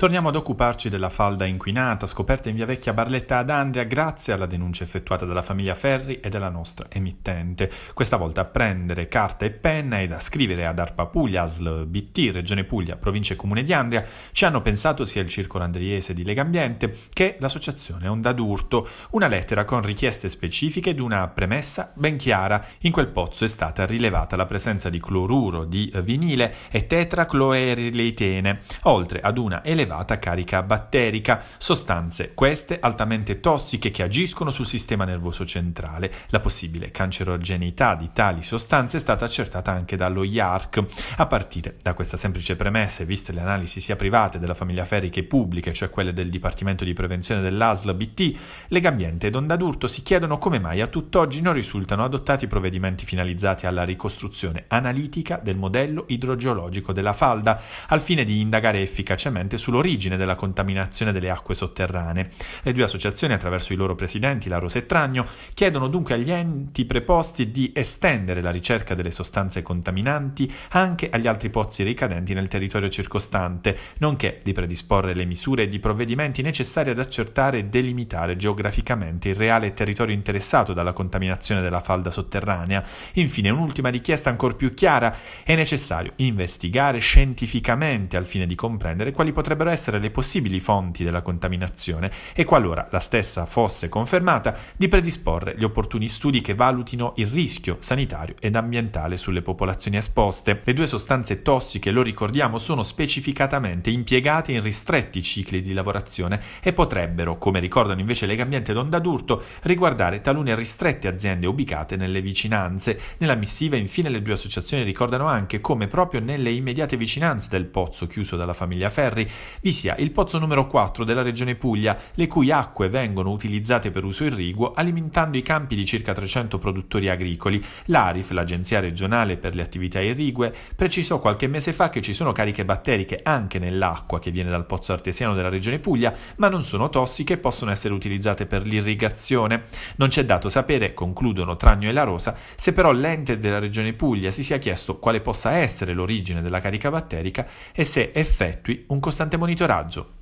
Torniamo ad occuparci della falda inquinata scoperta in via vecchia Barletta ad Andria grazie alla denuncia effettuata dalla famiglia Ferri e dalla nostra emittente. Questa volta a prendere carta e penna ed a scrivere ad Arpa Puglia, ASL BT, Regione Puglia, Provincia e Comune di Andria ci hanno pensato sia il Circolo Andriese di Legambiente che l'associazione Onda d'Urto, una lettera con richieste specifiche ed una premessa ben chiara. In quel pozzo è stata rilevata la presenza di cloruro di vinile e tetracloeriletene, oltre ad una elevata elevata carica batterica, sostanze queste altamente tossiche che agiscono sul sistema nervoso centrale. La possibile cancerogenità di tali sostanze è stata accertata anche dallo IARC. A partire da questa semplice premessa, viste le analisi sia private della famiglia Ferri che pubbliche, cioè quelle del Dipartimento di Prevenzione dell'ASL BT, Legambiente ed Onda d'Urto si chiedono come mai a tutt'oggi non risultano adottati provvedimenti finalizzati alla ricostruzione analitica del modello idrogeologico della falda, al fine di indagare efficacemente sull'origine l'origine della contaminazione delle acque sotterranee. Le due associazioni, attraverso i loro presidenti, Laros e Tragno, chiedono dunque agli enti preposti di estendere la ricerca delle sostanze contaminanti anche agli altri pozzi ricadenti nel territorio circostante, nonché di predisporre le misure e i provvedimenti necessari ad accertare e delimitare geograficamente il reale territorio interessato dalla contaminazione della falda sotterranea. Infine, un'ultima richiesta ancora più chiara, è necessario investigare scientificamente al fine di comprendere quali potrebbero potrebbero essere le possibili fonti della contaminazione e qualora la stessa fosse confermata di predisporre gli opportuni studi che valutino il rischio sanitario ed ambientale sulle popolazioni esposte. Le due sostanze tossiche, lo ricordiamo, sono specificatamente impiegate in ristretti cicli di lavorazione e potrebbero, come ricordano invece Legambiente ed d'Urto, riguardare talune ristrette aziende ubicate nelle vicinanze. Nella missiva infine le due associazioni ricordano anche come proprio nelle immediate vicinanze del pozzo chiuso dalla famiglia Ferri vi sia il pozzo numero 4 della regione Puglia, le cui acque vengono utilizzate per uso irriguo alimentando i campi di circa 300 produttori agricoli. L'ARIF, l'Agenzia regionale per le attività irrigue, precisò qualche mese fa che ci sono cariche batteriche anche nell'acqua che viene dal pozzo artesiano della regione Puglia, ma non sono tossiche e possono essere utilizzate per l'irrigazione. Non c'è dato sapere, concludono Tragno e La Rosa, se però l'ente della regione Puglia si sia chiesto quale possa essere l'origine della carica batterica e se effettui un costante monitoraggio.